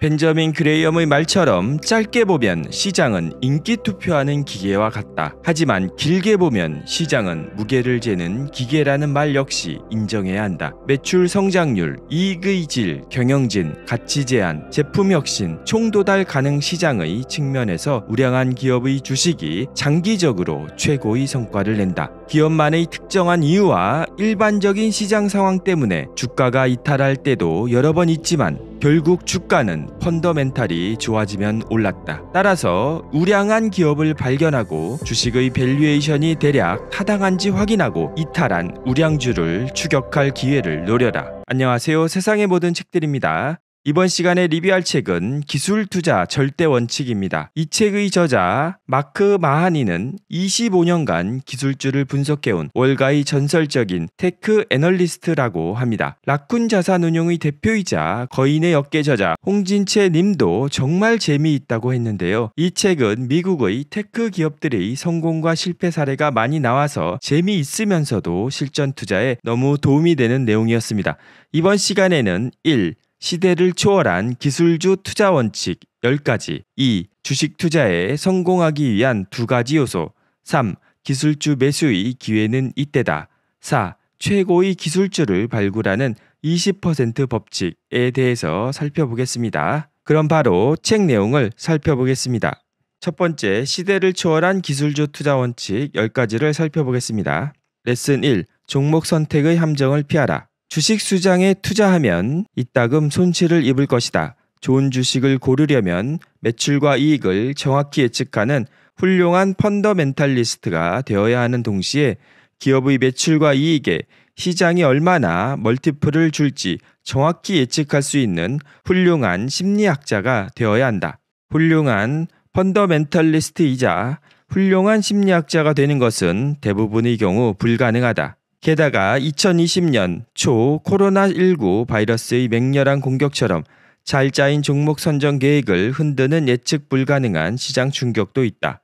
벤저민 그레이엄의 말처럼 짧게 보면 시장은 인기 투표하는 기계와 같다. 하지만 길게 보면 시장은 무게를 재는 기계라는 말 역시 인정해야 한다. 매출 성장률, 이익의 질, 경영진, 가치 제한, 제품 혁신, 총도달 가능 시장의 측면에서 우량한 기업의 주식이 장기적으로 최고의 성과를 낸다. 기업만의 특정한 이유와 일반적인 시장 상황 때문에 주가가 이탈할 때도 여러 번 있지만 결국 주가는 펀더멘탈이 좋아지면 올랐다. 따라서 우량한 기업을 발견하고 주식의 밸류에이션이 대략 타당한지 확인하고 이탈한 우량주를 추격할 기회를 노려라. 안녕하세요. 세상의 모든 책들입니다. 이번 시간에 리뷰할 책은 기술 투자 절대 원칙입니다. 이 책의 저자 마크 마하니는 25년간 기술주를 분석해온 월가의 전설적인 테크 애널리스트라고 합니다. 라쿤 자산운용의 대표이자 거인의 업계 저자 홍진채 님도 정말 재미있다고 했는데요. 이 책은 미국의 테크 기업들의 성공과 실패 사례가 많이 나와서 재미있으면서도 실전 투자에 너무 도움이 되는 내용이었습니다. 이번 시간에는 1. 시대를 초월한 기술주 투자 원칙 10가지 2. 주식 투자에 성공하기 위한 두 가지 요소 3. 기술주 매수의 기회는 이때다 4. 최고의 기술주를 발굴하는 20% 법칙에 대해서 살펴보겠습니다. 그럼 바로 책 내용을 살펴보겠습니다. 첫 번째, 시대를 초월한 기술주 투자 원칙 10가지를 살펴보겠습니다. 레슨 1. 종목 선택의 함정을 피하라. 주식 수장에 투자하면 이따금 손실을 입을 것이다. 좋은 주식을 고르려면 매출과 이익을 정확히 예측하는 훌륭한 펀더멘탈리스트가 되어야 하는 동시에 기업의 매출과 이익에 시장이 얼마나 멀티플을 줄지 정확히 예측할 수 있는 훌륭한 심리학자가 되어야 한다. 훌륭한 펀더멘탈리스트이자 훌륭한 심리학자가 되는 것은 대부분의 경우 불가능하다. 게다가 2020년 초 코로나19 바이러스의 맹렬한 공격처럼 잘 짜인 종목 선정 계획을 흔드는 예측 불가능한 시장 충격도 있다.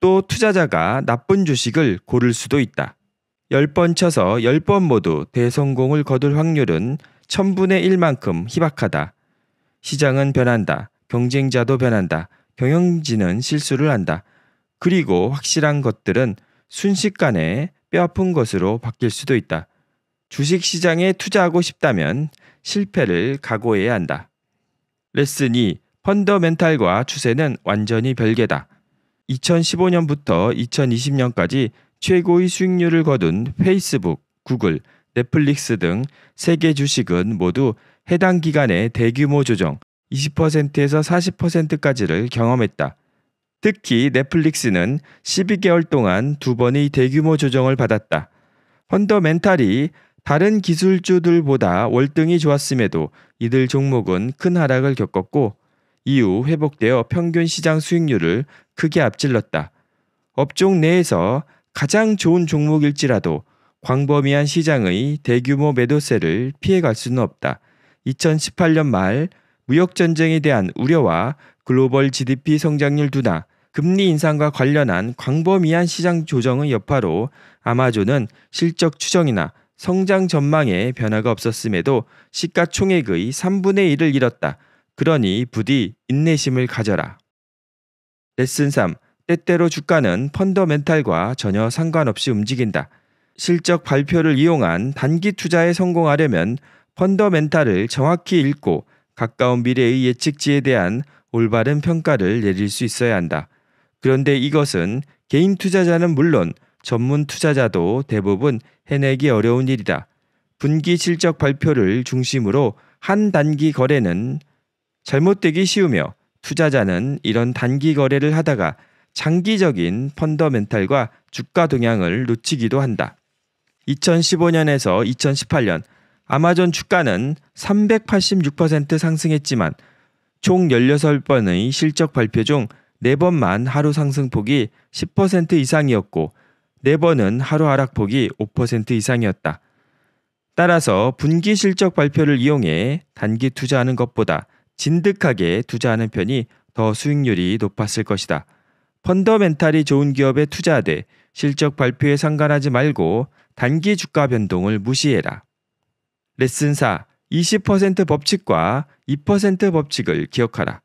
또 투자자가 나쁜 주식을 고를 수도 있다. 10번 쳐서 10번 모두 대성공을 거둘 확률은 1000분의 1만큼 희박하다. 시장은 변한다. 경쟁자도 변한다. 경영진은 실수를 한다. 그리고 확실한 것들은 순식간에 뼈아픈 것으로 바뀔 수도 있다. 주식 시장에 투자하고 싶다면 실패를 각오해야 한다. 레슨 2. 펀더멘탈과 추세는 완전히 별개다. 2015년부터 2020년까지 최고의 수익률을 거둔 페이스북, 구글, 넷플릭스 등 세계 주식은 모두 해당 기간의 대규모 조정 20%에서 40%까지를 경험했다. 특히 넷플릭스는 12개월 동안 두 번의 대규모 조정을 받았다. 펀더멘탈이 다른 기술주들보다 월등히 좋았음에도 이들 종목은 큰 하락을 겪었고 이후 회복되어 평균 시장 수익률을 크게 앞질렀다. 업종 내에서 가장 좋은 종목일지라도 광범위한 시장의 대규모 매도세를 피해갈 수는 없다. 2018년 말 무역 전쟁에 대한 우려와 글로벌 GDP 성장률 둔화, 금리 인상과 관련한 광범위한 시장 조정의 여파로 아마존은 실적 추정이나 성장 전망에 변화가 없었음에도 시가총액의 3분의 1을 잃었다. 그러니 부디 인내심을 가져라. 레슨 3. 때때로 주가는 펀더멘탈과 전혀 상관없이 움직인다. 실적 발표를 이용한 단기 투자에 성공하려면 펀더멘탈을 정확히 읽고 가까운 미래의 예측지에 대한 올바른 평가를 내릴 수 있어야 한다. 그런데 이것은 개인 투자자는 물론 전문 투자자도 대부분 해내기 어려운 일이다. 분기 실적 발표를 중심으로 한 단기 거래는 잘못되기 쉬우며 투자자는 이런 단기 거래를 하다가 장기적인 펀더멘탈과 주가 동향을 놓치기도 한다. 2015년에서 2018년 아마존 주가는 386% 상승했지만 총 16번의 실적 발표 중 4번만 하루 상승폭이 10% 이상이었고 4번은 하루 하락폭이 5% 이상이었다. 따라서 분기 실적 발표를 이용해 단기 투자하는 것보다 진득하게 투자하는 편이 더 수익률이 높았을 것이다. 펀더멘탈이 좋은 기업에 투자하되 실적 발표에 상관하지 말고 단기 주가 변동을 무시해라. 레슨 4. 20% 법칙과 2% 법칙을 기억하라.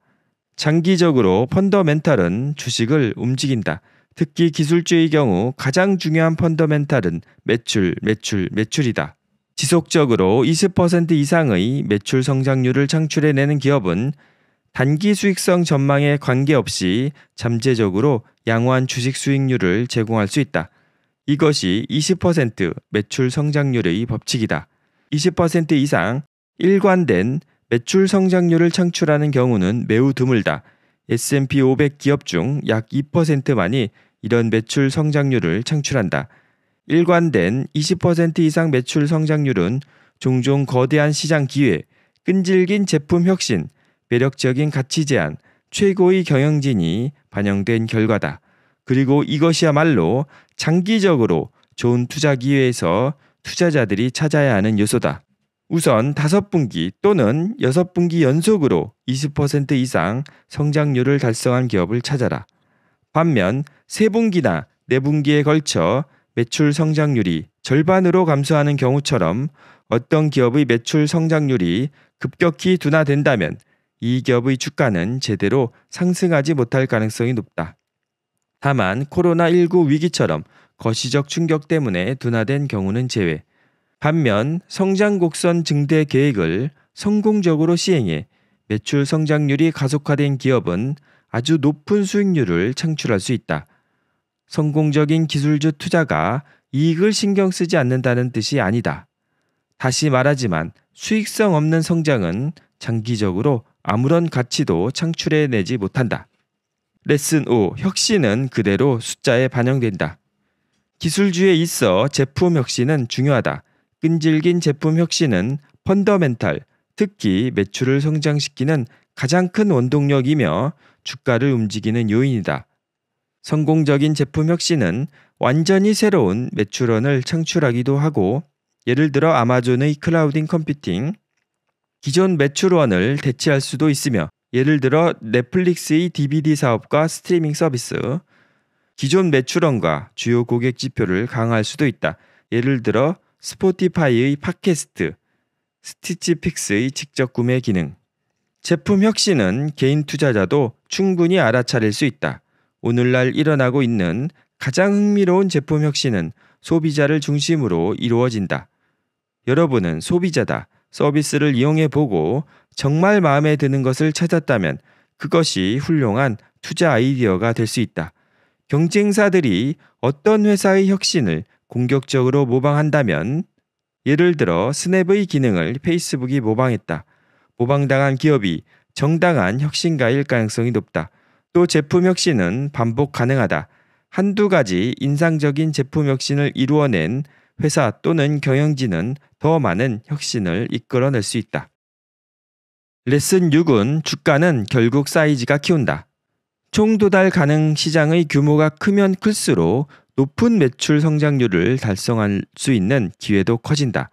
장기적으로 펀더멘탈은 주식을 움직인다. 특히 기술주의 경우 가장 중요한 펀더멘탈은 매출, 매출, 매출이다. 지속적으로 20% 이상의 매출 성장률을 창출해내는 기업은 단기 수익성 전망에 관계없이 잠재적으로 양호한 주식 수익률을 제공할 수 있다. 이것이 20% 매출 성장률의 법칙이다. 20% 이상 일관된 매출 성장률을 창출하는 경우는 매우 드물다. S&P 500 기업 중 약 2%만이 이런 매출 성장률을 창출한다. 일관된 20% 이상 매출 성장률은 종종 거대한 시장 기회, 끈질긴 제품 혁신, 매력적인 가치 제한 최고의 경영진이 반영된 결과다. 그리고 이것이야말로 장기적으로 좋은 투자 기회에서 투자자들이 찾아야 하는 요소다. 우선 5분기 또는 6분기 연속으로 20% 이상 성장률을 달성한 기업을 찾아라. 반면 3분기나 4분기에 걸쳐 매출 성장률이 절반으로 감소하는 경우처럼 어떤 기업의 매출 성장률이 급격히 둔화된다면 이 기업의 주가는 제대로 상승하지 못할 가능성이 높다. 다만 코로나19 위기처럼 거시적 충격 때문에 둔화된 경우는 제외, 반면 성장 곡선 증대 계획을 성공적으로 시행해 매출 성장률이 가속화된 기업은 아주 높은 수익률을 창출할 수 있다. 성공적인 기술주 투자가 이익을 신경 쓰지 않는다는 뜻이 아니다. 다시 말하지만 수익성 없는 성장은 장기적으로 아무런 가치도 창출해내지 못한다. 레슨 5. 혁신은 그대로 숫자에 반영된다. 기술주에 있어 제품 혁신은 중요하다. 끈질긴 제품 혁신은 펀더멘탈, 특히 매출을 성장시키는 가장 큰 원동력이며 주가를 움직이는 요인이다. 성공적인 제품 혁신은 완전히 새로운 매출원을 창출하기도 하고 예를 들어 아마존의 클라우딩 컴퓨팅, 기존 매출원을 대체할 수도 있으며 예를 들어 넷플릭스의 DVD 사업과 스트리밍 서비스, 기존 매출원과 주요 고객 지표를 강화할 수도 있다. 예를 들어 스포티파이의 팟캐스트, 스티치픽스의 직접 구매 기능. 제품 혁신은 개인 투자자도 충분히 알아차릴 수 있다. 오늘날 일어나고 있는 가장 흥미로운 제품 혁신은 소비자를 중심으로 이루어진다. 여러분은 소비자다. 서비스를 이용해 보고 정말 마음에 드는 것을 찾았다면 그것이 훌륭한 투자 아이디어가 될 수 있다. 경쟁사들이 어떤 회사의 혁신을 공격적으로 모방한다면 예를 들어 스냅의 기능을 페이스북이 모방했다. 모방당한 기업이 정당한 혁신가일 가능성이 높다. 또 제품 혁신은 반복 가능하다. 한두 가지 인상적인 제품 혁신을 이루어낸 회사 또는 경영진은 더 많은 혁신을 이끌어낼 수 있다. 레슨 6은 주가는 결국 사이즈가 키운다. 총 도달 가능 시장의 규모가 크면 클수록 높은 매출 성장률을 달성할 수 있는 기회도 커진다.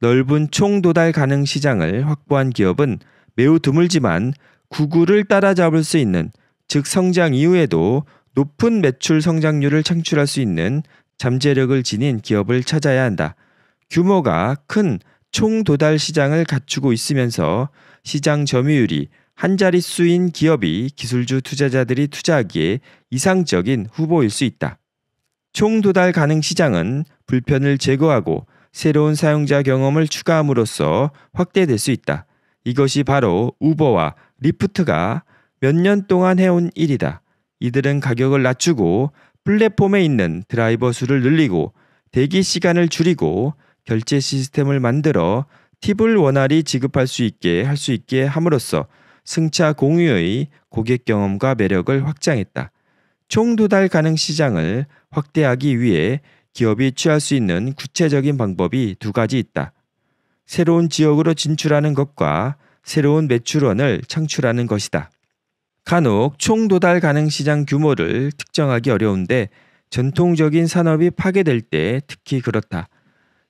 넓은 총 도달 가능 시장을 확보한 기업은 매우 드물지만 구구를 따라잡을 수 있는 즉 성장 이후에도 높은 매출 성장률을 창출할 수 있는 잠재력을 지닌 기업을 찾아야 한다. 규모가 큰 총 도달 시장을 갖추고 있으면서 시장 점유율이 한 자릿수인 기업이 기술주 투자자들이 투자하기에 이상적인 후보일 수 있다. 총 도달 가능 시장은 불편을 제거하고 새로운 사용자 경험을 추가함으로써 확대될 수 있다. 이것이 바로 우버와 리프트가 몇 년 동안 해온 일이다. 이들은 가격을 낮추고 플랫폼에 있는 드라이버 수를 늘리고 대기 시간을 줄이고 결제 시스템을 만들어 팁을 원활히 지급할 수 있게 할 수 있게 함으로써 승차 공유의 고객 경험과 매력을 확장했다. 총 도달 가능 시장을 확대하기 위해 기업이 취할 수 있는 구체적인 방법이 두 가지 있다. 새로운 지역으로 진출하는 것과 새로운 매출원을 창출하는 것이다. 간혹 총 도달 가능 시장 규모를 특정하기 어려운데 전통적인 산업이 파괴될 때 특히 그렇다.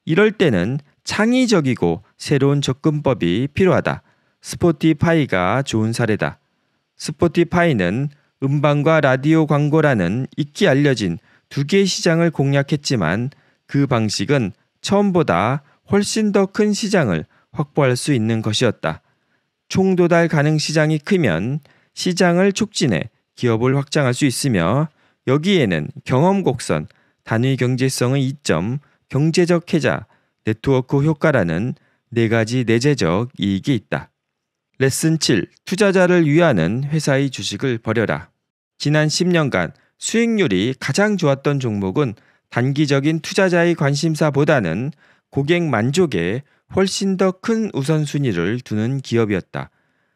이럴 때는 창의적이고 새로운 접근법이 필요하다. 스포티파이가 좋은 사례다. 스포티파이는 음반과 라디오 광고라는 익히 알려진 두 개의 시장을 공략했지만 그 방식은 처음보다 훨씬 더 큰 시장을 확보할 수 있는 것이었다. 총도달 가능 시장이 크면 시장을 촉진해 기업을 확장할 수 있으며 여기에는 경험 곡선, 단위 경제성의 이점, 경제적 해자, 네트워크 효과라는 네 가지 내재적 이익이 있다. 레슨 7. 투자자를 위하는 회사의 주식을 버려라. 지난 10년간 수익률이 가장 좋았던 종목은 단기적인 투자자의 관심사보다는 고객 만족에 훨씬 더 큰 우선순위를 두는 기업이었다.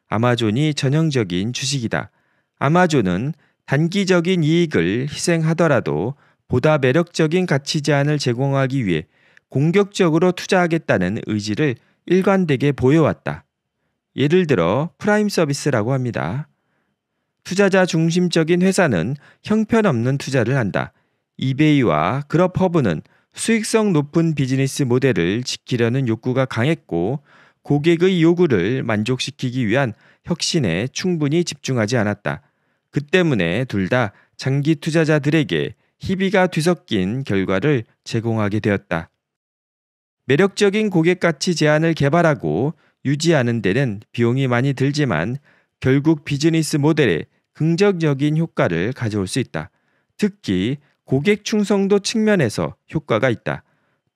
아마존이 전형적인 주식이다. 아마존은 단기적인 이익을 희생하더라도 보다 매력적인 가치 제한을 제공하기 위해 공격적으로 투자하겠다는 의지를 일관되게 보여왔다. 예를 들어 프라임 서비스라고 합니다. 투자자 중심적인 회사는 형편없는 투자를 한다. 이베이와 그럽허브는 수익성 높은 비즈니스 모델을 지키려는 욕구가 강했고 고객의 요구를 만족시키기 위한 혁신에 충분히 집중하지 않았다. 그 때문에 둘 다 장기 투자자들에게 희비가 뒤섞인 결과를 제공하게 되었다. 매력적인 고객 가치 제안을 개발하고 유지하는 데는 비용이 많이 들지만 결국 비즈니스 모델에 긍정적인 효과를 가져올 수 있다. 특히 고객 충성도 측면에서 효과가 있다.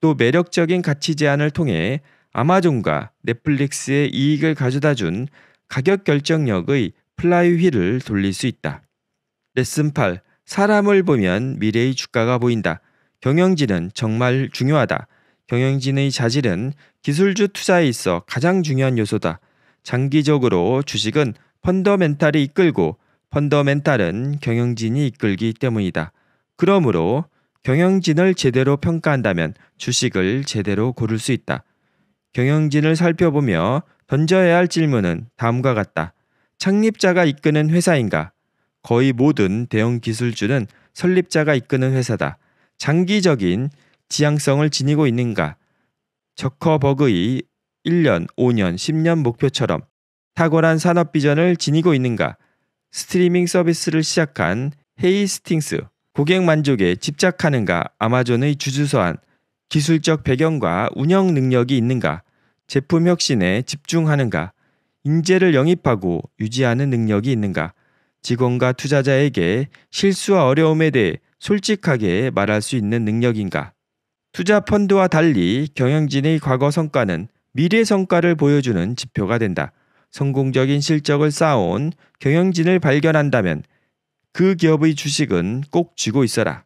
또 매력적인 가치 제안을 통해 아마존과 넷플릭스의 이익을 가져다 준 가격 결정력의 플라이휠을 돌릴 수 있다. 레슨 8. 사람을 보면 미래의 주가가 보인다. 경영진은 정말 중요하다. 경영진의 자질은 기술주 투자에 있어 가장 중요한 요소다. 장기적으로 주식은 펀더멘탈이 이끌고 펀더멘탈은 경영진이 이끌기 때문이다. 그러므로 경영진을 제대로 평가한다면 주식을 제대로 고를 수 있다. 경영진을 살펴보며 던져야 할 질문은 다음과 같다. 창립자가 이끄는 회사인가? 거의 모든 대형 기술주는 설립자가 이끄는 회사다. 장기적인 지향성을 지니고 있는가? 저커버그의 1년, 5년, 10년 목표처럼 탁월한 산업 비전을 지니고 있는가? 스트리밍 서비스를 시작한 헤이스팅스, 고객 만족에 집착하는가, 아마존의 주주서한 기술적 배경과 운영 능력이 있는가, 제품 혁신에 집중하는가, 인재를 영입하고 유지하는 능력이 있는가, 직원과 투자자에게 실수와 어려움에 대해 솔직하게 말할 수 있는 능력인가? 투자 펀드와 달리 경영진의 과거 성과는 미래 성과를 보여주는 지표가 된다. 성공적인 실적을 쌓아온 경영진을 발견한다면 그 기업의 주식은 꼭 쥐고 있어라.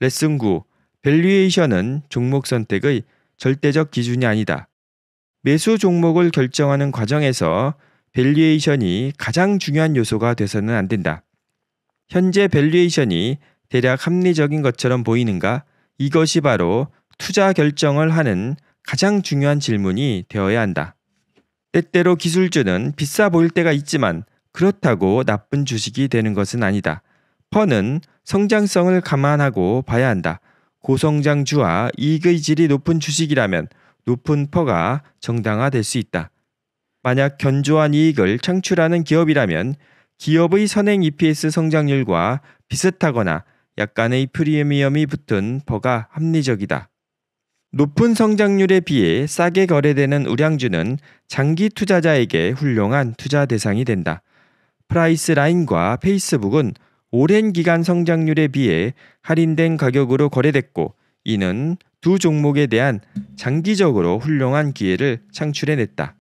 레슨 9. 밸류에이션은 종목 선택의 절대적 기준이 아니다. 매수 종목을 결정하는 과정에서 밸류에이션이 가장 중요한 요소가 돼서는 안 된다. 현재 밸류에이션이 대략 합리적인 것처럼 보이는가? 이것이 바로 투자 결정을 하는 가장 중요한 질문이 되어야 한다. 때때로 기술주는 비싸 보일 때가 있지만 그렇다고 나쁜 주식이 되는 것은 아니다. 펀은 성장성을 감안하고 봐야 한다. 고성장주와 이익의 질이 높은 주식이라면 높은 퍼가 정당화될 수 있다. 만약 견조한 이익을 창출하는 기업이라면 기업의 선행 EPS 성장률과 비슷하거나 약간의 프리미엄이 붙은 퍼가 합리적이다. 높은 성장률에 비해 싸게 거래되는 우량주는 장기 투자자에게 훌륭한 투자 대상이 된다. 프라이스라인과 페이스북은 오랜 기간 성장률에 비해 할인된 가격으로 거래됐고 이는 두 종목에 대한 장기적으로 훌륭한 기회를 창출해냈다.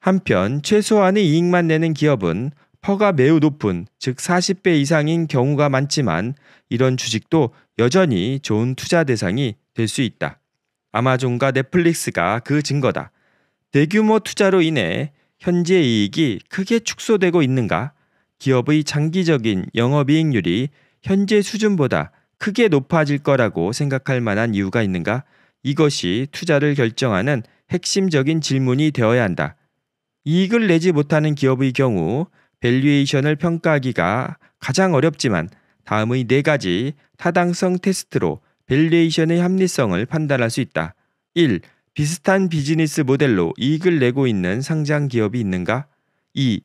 한편 최소한의 이익만 내는 기업은 퍼가 매우 높은 즉 40배 이상인 경우가 많지만 이런 주식도 여전히 좋은 투자 대상이 될 수 있다. 아마존과 넷플릭스가 그 증거다. 대규모 투자로 인해 현재 이익이 크게 축소되고 있는가? 기업의 장기적인 영업이익률이 현재 수준보다 크게 높아질 거라고 생각할 만한 이유가 있는가? 이것이 투자를 결정하는 핵심적인 질문이 되어야 한다. 이익을 내지 못하는 기업의 경우 밸류에이션을 평가하기가 가장 어렵지만 다음의 네 가지 타당성 테스트로 밸리에이션의 합리성을 판단할 수 있다. 1. 비슷한 비즈니스 모델로 이익을 내고 있는 상장 기업이 있는가? 2.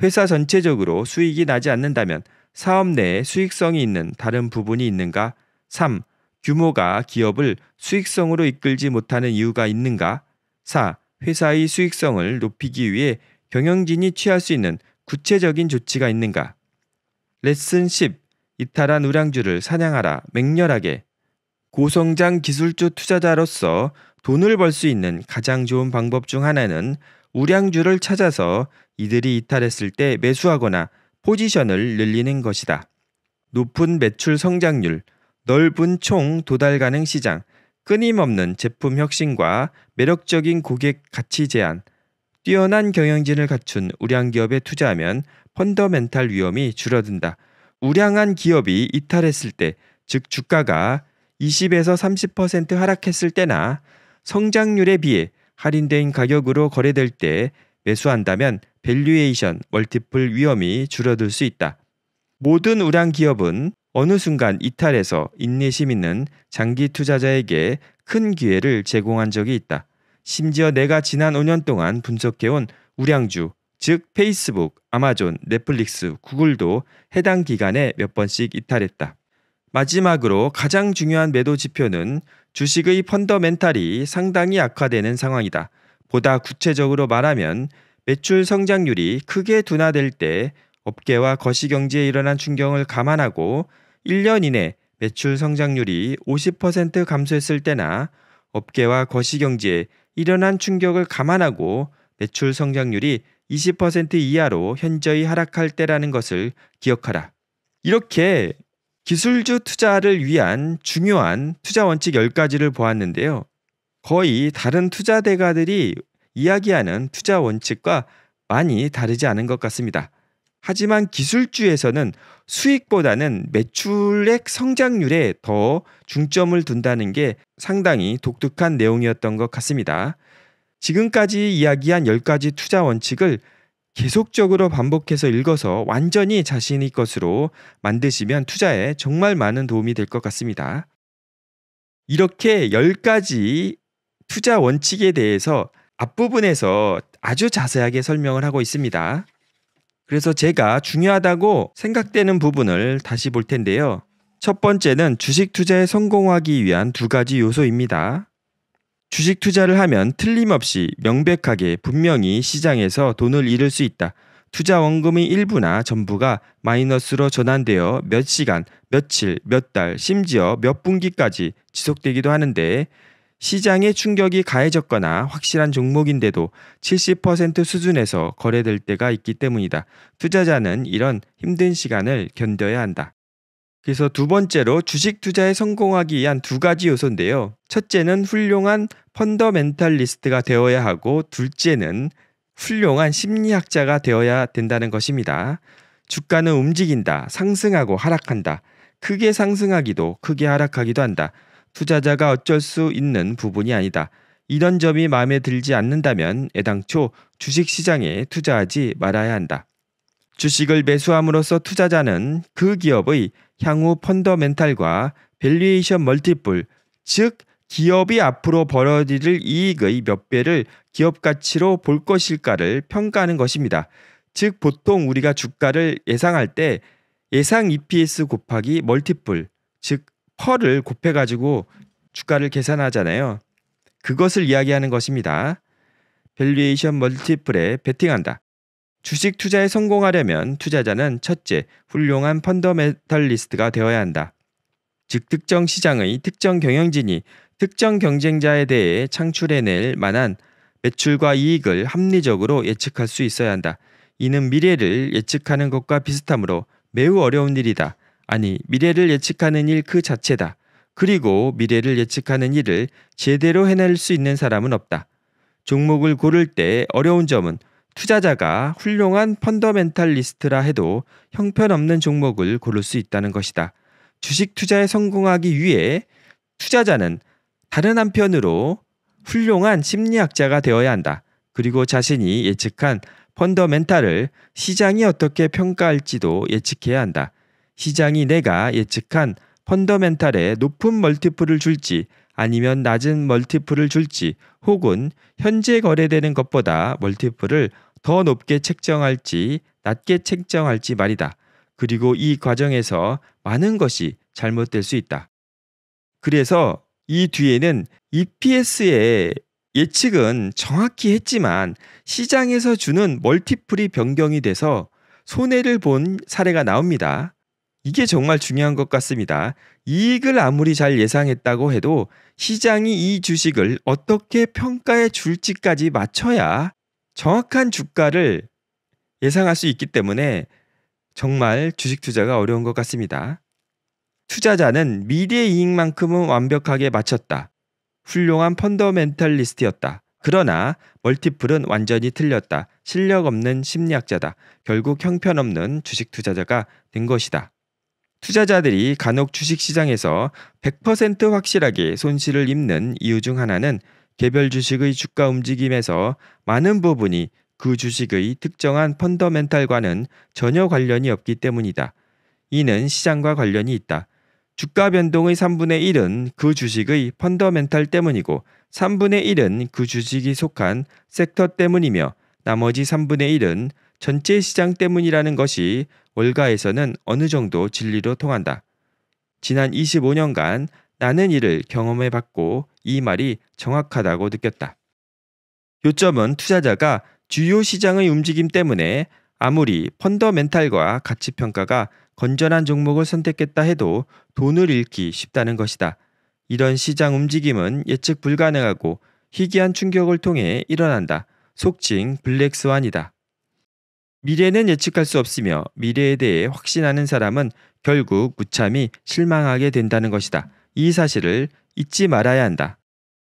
회사 전체적으로 수익이 나지 않는다면 사업 내에 수익성이 있는 다른 부분이 있는가? 3. 규모가 기업을 수익성으로 이끌지 못하는 이유가 있는가? 4. 회사의 수익성을 높이기 위해 경영진이 취할 수 있는 구체적인 조치가 있는가? 레슨 10. 이탈한 우량주를 사냥하라. 맹렬하게. 고성장 기술주 투자자로서 돈을 벌 수 있는 가장 좋은 방법 중 하나는 우량주를 찾아서 이들이 이탈했을 때 매수하거나 포지션을 늘리는 것이다. 높은 매출 성장률, 넓은 총 도달 가능 시장, 끊임없는 제품 혁신과 매력적인 고객 가치 제한 뛰어난 경영진을 갖춘 우량 기업에 투자하면 펀더멘탈 위험이 줄어든다. 우량한 기업이 이탈했을 때, 즉 주가가 20에서 30% 하락했을 때나 성장률에 비해 할인된 가격으로 거래될 때 매수한다면 밸류에이션 멀티플 위험이 줄어들 수 있다. 모든 우량 기업은 어느 순간 이탈해서 인내심 있는 장기 투자자에게 큰 기회를 제공한 적이 있다. 심지어 내가 지난 5년 동안 분석해온 우량주, 즉 페이스북, 아마존, 넷플릭스, 구글도 해당 기간에 몇 번씩 이탈했다. 마지막으로 가장 중요한 매도 지표는 주식의 펀더멘탈이 상당히 악화되는 상황이다. 보다 구체적으로 말하면 매출 성장률이 크게 둔화될 때 업계와 거시경제에 일어난 충격을 감안하고 1년 이내 매출 성장률이 50% 감소했을 때나 업계와 거시경제에 일어난 충격을 감안하고 매출 성장률이 20% 이하로 현저히 하락할 때라는 것을 기억하라. 이렇게 기술주 투자를 위한 중요한 투자 원칙 10가지를 보았는데요. 거의 다른 투자 대가들이 이야기하는 투자 원칙과 많이 다르지 않은 것 같습니다. 하지만 기술주에서는 수익보다는 매출액 성장률에 더 중점을 둔다는 게 상당히 독특한 내용이었던 것 같습니다. 지금까지 이야기한 10가지 투자 원칙을 계속적으로 반복해서 읽어서 완전히 자신의 것으로 만드시면 투자에 정말 많은 도움이 될 것 같습니다. 이렇게 10가지 투자 원칙에 대해서 앞부분에서 아주 자세하게 설명을 하고 있습니다. 그래서 제가 중요하다고 생각되는 부분을 다시 볼 텐데요. 첫 번째는 주식 투자에 성공하기 위한 두 가지 요소입니다. 주식 투자를 하면 틀림없이 명백하게 분명히 시장에서 돈을 잃을 수 있다. 투자 원금의 일부나 전부가 마이너스로 전환되어 몇 시간, 며칠, 몇 달, 심지어 몇 분기까지 지속되기도 하는데 시장의 충격이 가해졌거나 확실한 종목인데도 70% 수준에서 거래될 때가 있기 때문이다. 투자자는 이런 힘든 시간을 견뎌야 한다. 그래서 두 번째로 주식 투자에 성공하기 위한 두 가지 요소인데요. 첫째는 훌륭한 펀더멘탈리스트가 되어야 하고 둘째는 훌륭한 심리학자가 되어야 된다는 것입니다. 주가는 움직인다. 상승하고 하락한다. 크게 상승하기도 크게 하락하기도 한다. 투자자가 어쩔 수 있는 부분이 아니다. 이런 점이 마음에 들지 않는다면 애당초 주식 시장에 투자하지 말아야 한다. 주식을 매수함으로써 투자자는 그 기업의 향후 펀더멘탈과 밸류에이션 멀티플, 즉 기업이 앞으로 벌어질 이익의 몇 배를 기업 가치로 볼 것일까를 평가하는 것입니다. 즉 보통 우리가 주가를 예상할 때 예상 EPS 곱하기 멀티플, 즉 펄을 곱해 가지고 주가를 계산하잖아요. 그것을 이야기하는 것입니다. 밸류에이션 멀티플에 베팅한다. 주식 투자에 성공하려면 투자자는 첫째, 훌륭한 펀더멘털리스트가 되어야 한다. 즉 특정 시장의 특정 경영진이 특정 경쟁자에 대해 창출해낼 만한 매출과 이익을 합리적으로 예측할 수 있어야 한다. 이는 미래를 예측하는 것과 비슷하므로 매우 어려운 일이다. 아니, 미래를 예측하는 일 그 자체다. 그리고 미래를 예측하는 일을 제대로 해낼 수 있는 사람은 없다. 종목을 고를 때 어려운 점은 투자자가 훌륭한 펀더멘탈리스트라 해도 형편없는 종목을 고를 수 있다는 것이다. 주식 투자에 성공하기 위해 투자자는 다른 한편으로 훌륭한 심리학자가 되어야 한다. 그리고 자신이 예측한 펀더멘탈을 시장이 어떻게 평가할지도 예측해야 한다. 시장이 내가 예측한 펀더멘탈에 높은 멀티플을 줄지 아니면 낮은 멀티플을 줄지 혹은 현재 거래되는 것보다 멀티플을 더 높게 책정할지 낮게 책정할지 말이다. 그리고 이 과정에서 많은 것이 잘못될 수 있다. 그래서 이 뒤에는 EPS의 예측은 정확히 했지만 시장에서 주는 멀티플이 변경이 돼서 손해를 본 사례가 나옵니다. 이게 정말 중요한 것 같습니다. 이익을 아무리 잘 예상했다고 해도 시장이 이 주식을 어떻게 평가해 줄지까지 맞춰야 정확한 주가를 예상할 수 있기 때문에 정말 주식 투자가 어려운 것 같습니다. 투자자는 미래 이익만큼은 완벽하게 맞췄다. 훌륭한 펀더멘탈리스트였다. 그러나 멀티플은 완전히 틀렸다. 실력 없는 심리학자다. 결국 형편없는 주식 투자자가 된 것이다. 투자자들이 간혹 주식 시장에서 100% 확실하게 손실을 입는 이유 중 하나는 개별 주식의 주가 움직임에서 많은 부분이 그 주식의 특정한 펀더멘탈과는 전혀 관련이 없기 때문이다. 이는 시장과 관련이 있다. 주가 변동의 3분의 1은 그 주식의 펀더멘탈 때문이고 3분의 1은 그 주식이 속한 섹터 때문이며 나머지 3분의 1은 전체 시장 때문이라는 것이 월가에서는 어느 정도 진리로 통한다. 지난 25년간 나는 이를 경험해 봤고 이 말이 정확하다고 느꼈다. 요점은 투자자가 주요 시장의 움직임 때문에 아무리 펀더멘탈과 가치평가가 건전한 종목을 선택했다 해도 돈을 잃기 쉽다는 것이다. 이런 시장 움직임은 예측 불가능하고 희귀한 충격을 통해 일어난다. 속칭 블랙스완이다. 미래는 예측할 수 없으며 미래에 대해 확신하는 사람은 결국 무참히 실망하게 된다는 것이다. 이 사실을 잊지 말아야 한다.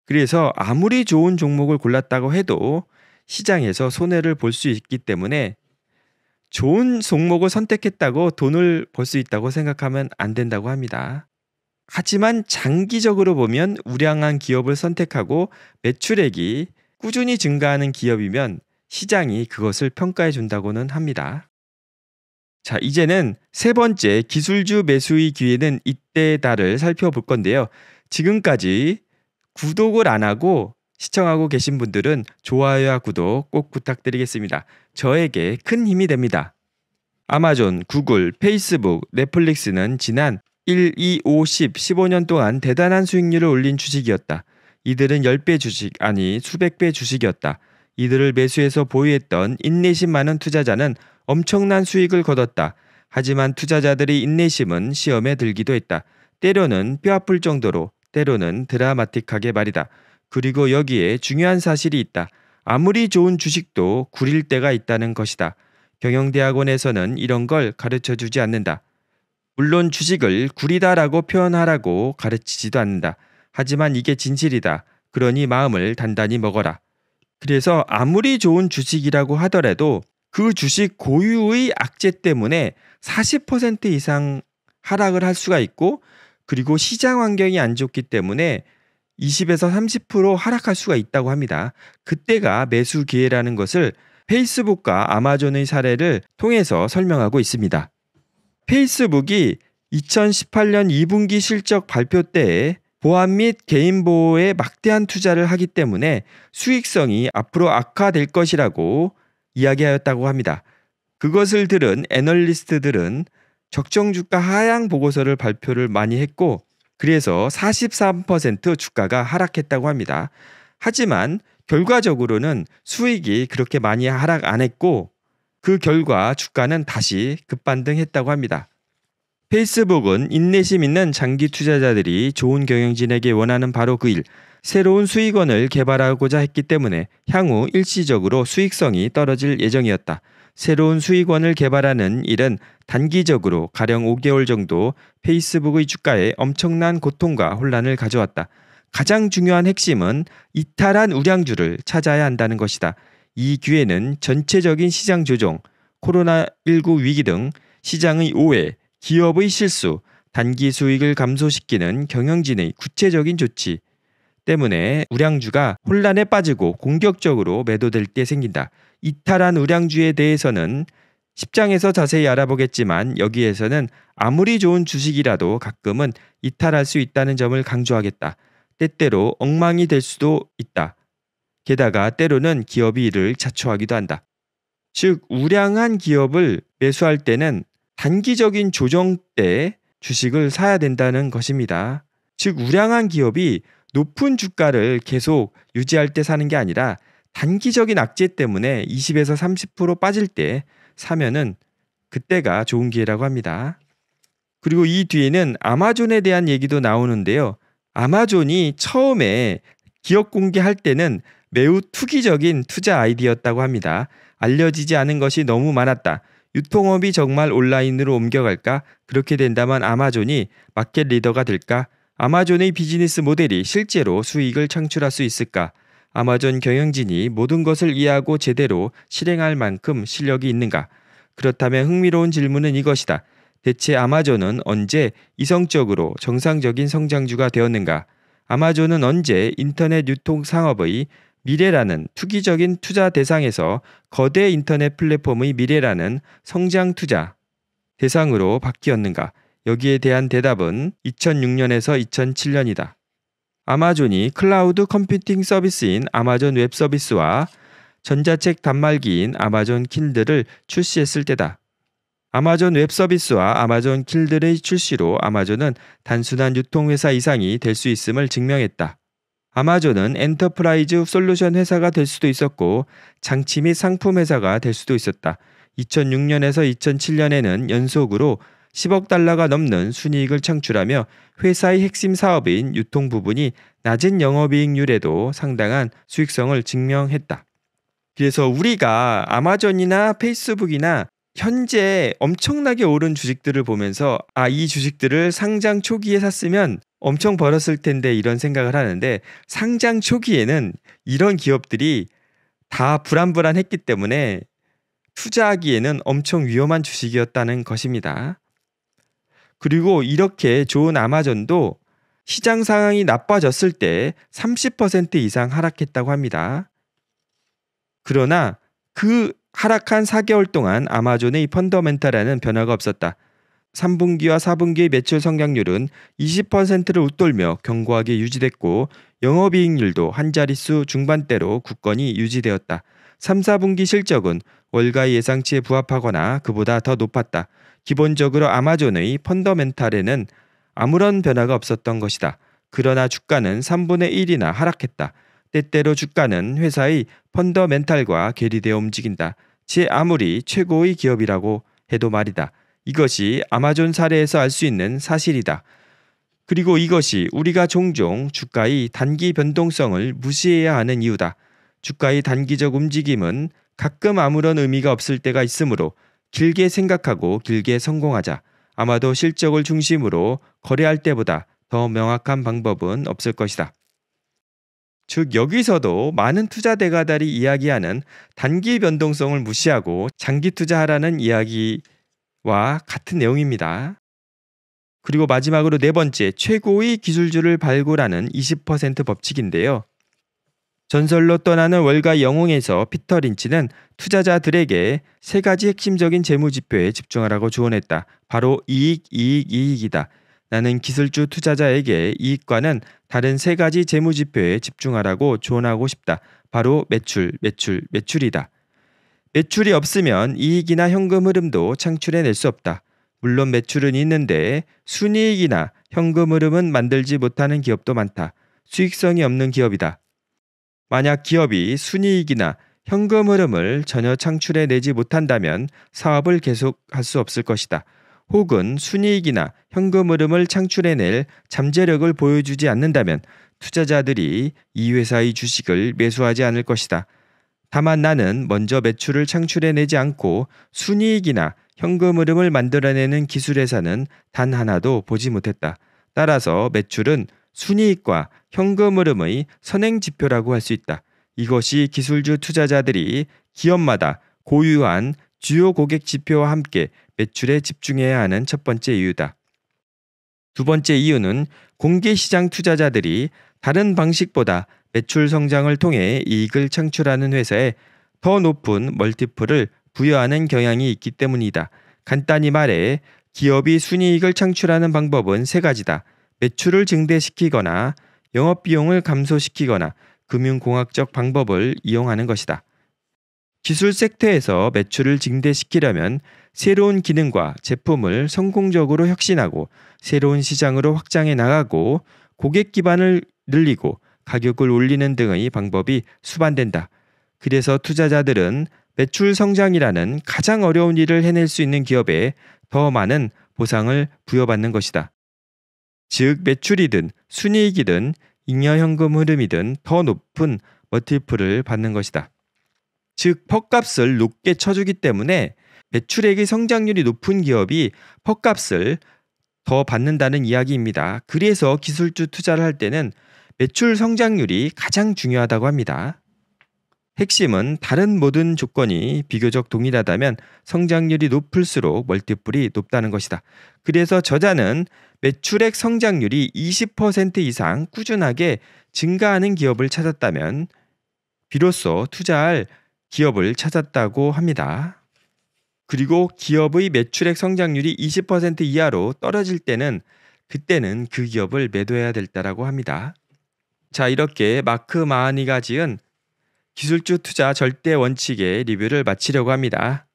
그래서 아무리 좋은 종목을 골랐다고 해도 시장에서 손해를 볼 수 있기 때문에 좋은 종목을 선택했다고 돈을 벌 수 있다고 생각하면 안 된다고 합니다. 하지만 장기적으로 보면 우량한 기업을 선택하고 매출액이 꾸준히 증가하는 기업이면 시장이 그것을 평가해 준다고는 합니다. 자, 이제는 세 번째 기술주 매수의 기회는 이때다를 살펴볼 건데요. 지금까지 구독을 안 하고 시청하고 계신 분들은 좋아요와 구독 꼭 부탁드리겠습니다. 저에게 큰 힘이 됩니다. 아마존, 구글, 페이스북, 넷플릭스는 지난 1, 2, 5, 10, 15년 동안 대단한 수익률을 올린 주식이었다. 이들은 10배 주식, 아니 수백 배 주식이었다. 이들을 매수해서 보유했던 인내심 많은 투자자는 엄청난 수익을 거뒀다. 하지만 투자자들의 인내심은 시험에 들기도 했다. 때로는 뼈아플 정도로, 때로는 드라마틱하게 말이다. 그리고 여기에 중요한 사실이 있다. 아무리 좋은 주식도 구릴 때가 있다는 것이다. 경영대학원에서는 이런 걸 가르쳐 주지 않는다. 물론 주식을 구리다라고 표현하라고 가르치지도 않는다. 하지만 이게 진실이다. 그러니 마음을 단단히 먹어라. 그래서 아무리 좋은 주식이라고 하더라도 그 주식 고유의 악재 때문에 40% 이상 하락을 할 수가 있고 그리고 시장 환경이 안 좋기 때문에 20에서 30% 하락할 수가 있다고 합니다. 그때가 매수 기회라는 것을 페이스북과 아마존의 사례를 통해서 설명하고 있습니다. 페이스북이 2018년 2분기 실적 발표 때에 보안 및 개인 보호에 막대한 투자를 하기 때문에 수익성이 앞으로 악화될 것이라고 이야기하였다고 합니다. 그것을 들은 애널리스트들은 적정 주가 하향 보고서를 발표를 많이 했고 그래서 43% 주가가 하락했다고 합니다. 하지만 결과적으로는 수익이 그렇게 많이 하락 안 했고 그 결과 주가는 다시 급반등했다고 합니다. 페이스북은 인내심 있는 장기 투자자들이 좋은 경영진에게 원하는 바로 그 일, 새로운 수익원을 개발하고자 했기 때문에 향후 일시적으로 수익성이 떨어질 예정이었다. 새로운 수익원을 개발하는 일은 단기적으로 가령 5개월 정도 페이스북의 주가에 엄청난 고통과 혼란을 가져왔다. 가장 중요한 핵심은 이탈한 우량주를 찾아야 한다는 것이다. 이 기회는 전체적인 시장 조정, 코로나19 위기 등 시장의 오해, 기업의 실수, 단기 수익을 감소시키는 경영진의 구체적인 조치, 때문에 우량주가 혼란에 빠지고 공격적으로 매도될 때 생긴다. 이탈한 우량주에 대해서는 10장에서 자세히 알아보겠지만 여기에서는 아무리 좋은 주식이라도 가끔은 이탈할 수 있다는 점을 강조하겠다. 때때로 엉망이 될 수도 있다. 게다가 때로는 기업이 이를 자초하기도 한다. 즉 우량한 기업을 매수할 때는 단기적인 조정 때 주식을 사야 된다는 것입니다. 즉 우량한 기업이 높은 주가를 계속 유지할 때 사는 게 아니라 단기적인 악재 때문에 20에서 30% 빠질 때 사면은 그때가 좋은 기회라고 합니다. 그리고 이 뒤에는 아마존에 대한 얘기도 나오는데요. 아마존이 처음에 기업 공개할 때는 매우 투기적인 투자 아이디였다고 합니다. 알려지지 않은 것이 너무 많았다. 유통업이 정말 온라인으로 옮겨갈까? 그렇게 된다면 아마존이 마켓 리더가 될까? 아마존의 비즈니스 모델이 실제로 수익을 창출할 수 있을까? 아마존 경영진이 모든 것을 이해하고 제대로 실행할 만큼 실력이 있는가? 그렇다면 흥미로운 질문은 이것이다. 대체 아마존은 언제 이성적으로 정상적인 성장주가 되었는가? 아마존은 언제 인터넷 유통 상업의 미래라는 투기적인 투자 대상에서 거대 인터넷 플랫폼의 미래라는 성장 투자 대상으로 바뀌었는가? 여기에 대한 대답은 2006년에서 2007년이다. 아마존이 클라우드 컴퓨팅 서비스인 아마존 웹 서비스와 전자책 단말기인 아마존 킬들을 출시했을 때다. 아마존 웹 서비스와 아마존 킬들의 출시로 아마존은 단순한 유통회사 이상이 될 수 있음을 증명했다. 아마존은 엔터프라이즈 솔루션 회사가 될 수도 있었고 장치 및 상품 회사가 될 수도 있었다. 2006년에서 2007년에는 연속으로 10억 달러가 넘는 순이익을 창출하며 회사의 핵심 사업인 유통 부분이 낮은 영업이익률에도 상당한 수익성을 증명했다. 그래서 우리가 아마존이나 페이스북이나 현재 엄청나게 오른 주식들을 보면서 아, 이 주식들을 상장 초기에 샀으면 엄청 벌었을 텐데 이런 생각을 하는데 상장 초기에는 이런 기업들이 다 불안불안했기 때문에 투자하기에는 엄청 위험한 주식이었다는 것입니다. 그리고 이렇게 좋은 아마존도 시장 상황이 나빠졌을 때 30% 이상 하락했다고 합니다. 그러나 그 하락한 4개월 동안 아마존의 펀더멘탈에는 변화가 없었다. 3분기와 4분기의 매출 성장률은 20%를 웃돌며 견고하게 유지됐고 영업이익률도 한 자릿수 중반대로 굳건히 유지되었다. 3, 4분기 실적은 월가 예상치에 부합하거나 그보다 더 높았다. 기본적으로 아마존의 펀더멘탈에는 아무런 변화가 없었던 것이다. 그러나 주가는 3분의 1이나 하락했다. 때때로 주가는 회사의 펀더멘탈과 괴리되어 움직인다. 제 아무리 최고의 기업이라고 해도 말이다. 이것이 아마존 사례에서 알 수 있는 사실이다. 그리고 이것이 우리가 종종 주가의 단기 변동성을 무시해야 하는 이유다. 주가의 단기적 움직임은 가끔 아무런 의미가 없을 때가 있으므로 길게 생각하고 길게 성공하자. 아마도 실적을 중심으로 거래할 때보다 더 명확한 방법은 없을 것이다. 즉 여기서도 많은 투자 대가들이 이야기하는 단기 변동성을 무시하고 장기 투자하라는 이야기와 같은 내용입니다. 그리고 마지막으로 네 번째 최고의 기술주를 발굴하는 20% 법칙인데요. 전설로 떠나는 월가 영웅에서 피터 린치는 투자자들에게 세 가지 핵심적인 재무 지표에 집중하라고 조언했다. 바로 이익, 이익, 이익이다. 나는 기술주 투자자에게 이익과는 다른 세 가지 재무 지표에 집중하라고 조언하고 싶다. 바로 매출, 매출, 매출이다. 매출이 없으면 이익이나 현금 흐름도 창출해낼 수 없다. 물론 매출은 있는데 순이익이나 현금 흐름은 만들지 못하는 기업도 많다. 수익성이 없는 기업이다. 만약 기업이 순이익이나 현금 흐름을 전혀 창출해 내지 못한다면 사업을 계속할 수 없을 것이다. 혹은 순이익이나 현금 흐름을 창출해 낼 잠재력을 보여주지 않는다면 투자자들이 이 회사의 주식을 매수하지 않을 것이다. 다만 나는 먼저 매출을 창출해 내지 않고 순이익이나 현금 흐름을 만들어내는 기술회사는 단 하나도 보지 못했다. 따라서 매출은 순이익과 현금 흐름의 선행 지표라고 할 수 있다. 이것이 기술주 투자자들이 기업마다 고유한 주요 고객 지표와 함께 매출에 집중해야 하는 첫 번째 이유다. 두 번째 이유는 공개 시장 투자자들이 다른 방식보다 매출 성장을 통해 이익을 창출하는 회사에 더 높은 멀티플을 부여하는 경향이 있기 때문이다. 간단히 말해 기업이 순이익을 창출하는 방법은 세 가지다. 매출을 증대시키거나 영업 비용을 감소시키거나 금융공학적 방법을 이용하는 것이다. 기술 섹터에서 매출을 증대시키려면 새로운 기능과 제품을 성공적으로 혁신하고 새로운 시장으로 확장해 나가고 고객 기반을 늘리고 가격을 올리는 등의 방법이 수반된다. 그래서 투자자들은 매출 성장이라는 가장 어려운 일을 해낼 수 있는 기업에 더 많은 보상을 부여받는 것이다. 즉 매출이든 순이익이든 잉여현금 흐름이든 더 높은 머티플을 받는 것이다. 즉 퍽값을 높게 쳐주기 때문에 매출액의 성장률이 높은 기업이 퍽값을 더 받는다는 이야기입니다. 그래서 기술주 투자를 할 때는 매출 성장률이 가장 중요하다고 합니다. 핵심은 다른 모든 조건이 비교적 동일하다면 성장률이 높을수록 멀티플이 높다는 것이다. 그래서 저자는 매출액 성장률이 20% 이상 꾸준하게 증가하는 기업을 찾았다면 비로소 투자할 기업을 찾았다고 합니다. 그리고 기업의 매출액 성장률이 20% 이하로 떨어질 때는 그때는 그 기업을 매도해야 될다라고 합니다. 자, 이렇게 마크 마하니가 지은 기술주 투자 절대 원칙의 리뷰를 마치려고 합니다.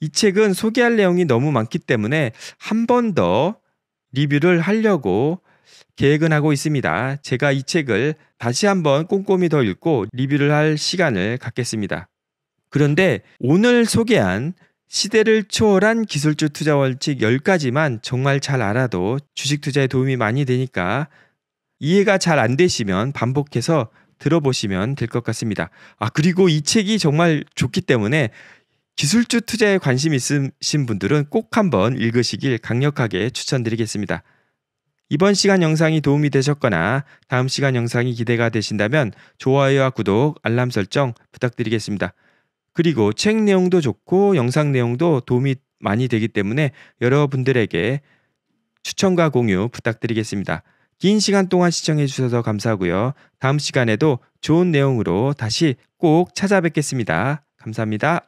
이 책은 소개할 내용이 너무 많기 때문에 한 번 더 리뷰를 하려고 계획은 하고 있습니다. 제가 이 책을 다시 한번 꼼꼼히 더 읽고 리뷰를 할 시간을 갖겠습니다. 그런데 오늘 소개한 시대를 초월한 기술주 투자 원칙 10가지만 정말 잘 알아도 주식 투자에 도움이 많이 되니까 이해가 잘 안 되시면 반복해서 들어보시면 될 것 같습니다. 아, 그리고 이 책이 정말 좋기 때문에 기술주 투자에 관심 있으신 분들은 꼭 한번 읽으시길 강력하게 추천드리겠습니다. 이번 시간 영상이 도움이 되셨거나 다음 시간 영상이 기대가 되신다면 좋아요와 구독, 알람 설정 부탁드리겠습니다. 그리고 책 내용도 좋고 영상 내용도 도움이 많이 되기 때문에 여러분들에게 추천과 공유 부탁드리겠습니다. 긴 시간 동안 시청해 주셔서 감사하고요. 다음 시간에도 좋은 내용으로 다시 꼭 찾아뵙겠습니다. 감사합니다.